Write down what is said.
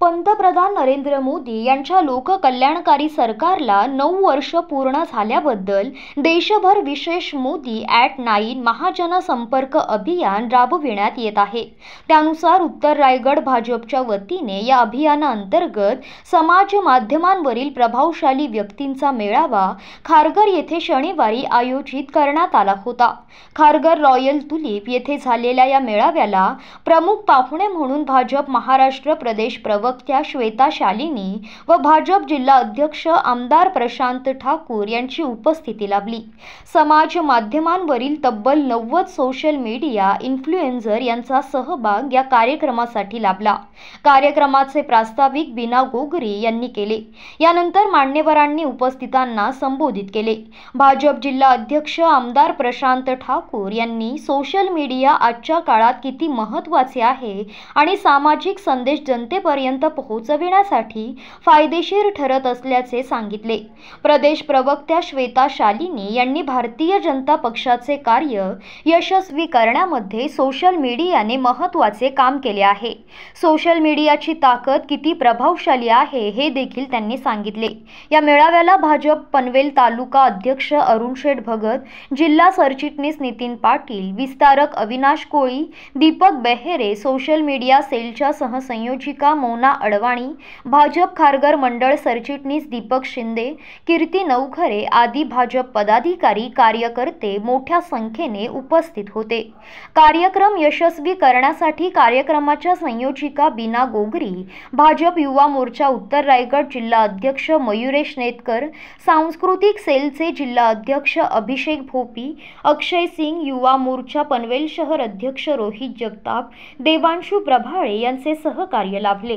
पंतप्रधान नरेंद्र मोदी यांच्या लोककल्याणकारी सरकारला नऊ वर्ष पूर्ण झाल्याबद्दल देशभर विशेष मोदी ॲट नाईन महाजनसंपर्क अभियान राबविण्यात येत आहे त्यानुसार उत्तर रायगड भाजपच्या वतीने या अभियानाअंतर्गत समाज माध्यमांवरील प्रभावशाली व्यक्तींचा मेळावा खारघर येथे शनिवारी आयोजित करण्यात आला होता खारघर रॉयल तुलीप येथे झालेल्या या मेळाव्याला प्रमुख पाहुणे म्हणून भाजप महाराष्ट्र प्रदेश प्र प्रवक्त्या श्वेता शालिनी व भाजप जिल्हा अध्यक्ष आमदार प्रशांत ठाकूर यांची उपस्थिती लाभली समाज माध्यमांवरील तब्बल नव्वद सोशल मीडिया इन्फ्लुएन्झर यांचा सहभाग या कार्यक्रमासाठी लाभला कार्यक्रमाचे प्रास्ताविक बिना गोगरी यांनी केले यानंतर मान्यवरांनी उपस्थितांना संबोधित केले भाजप जिल्हा अध्यक्ष आमदार प्रशांत ठाकूर यांनी सोशल मीडिया आजच्या काळात किती महत्त्वाचे आहे आणि सामाजिक संदेश जनतेपर्यंत लोकांपर्यंत पोहोचविण्यासाठी फायदेशीर ठरत असल्याचे सांगितले प्रदेश प्रवक्त्या श्वेता शालिनी यांनी भारतीय जनता पक्षाचे कार्य यशस्वी करण्यामध्ये सोशल मीडियाने महत्वाचे काम केले आहे सोशल मीडियाची ताकद किती प्रभावशाली आहे हे देखील त्यांनी सांगितले या मेळाव्याला भाजप पनवेल तालुका अध्यक्ष अरुण शेठ भगत जिल्हा सरचिटणीस नितीन पाटील विस्तारक अविनाश कोळी दीपक बेहेरे सोशल मीडिया सेलच्या सहसंयोजिका मोना अडवाणी भाजप खारगर मंडळ सरचिटणीस दीपक शिंदे कीर्ती नवखरे आदी भाजप पदाधिकारी कार्यकर्ते मोठ्या संख्येने उपस्थित होते कार्यक्रम यशस्वी करण्यासाठी कार्यक्रमाच्या संयोजिका बिना गोगरी भाजप युवा मोर्चा उत्तर रायगड जिल्हा अध्यक्ष मयुरेश नेतकर सांस्कृतिक सेलचे जिल्हा अध्यक्ष अभिषेक भोपी अक्षय सिंग युवा मोर्चा पनवेल शहर अध्यक्ष रोहित जगताप देवांशू प्रभाळे यांचे सहकार्य लाभले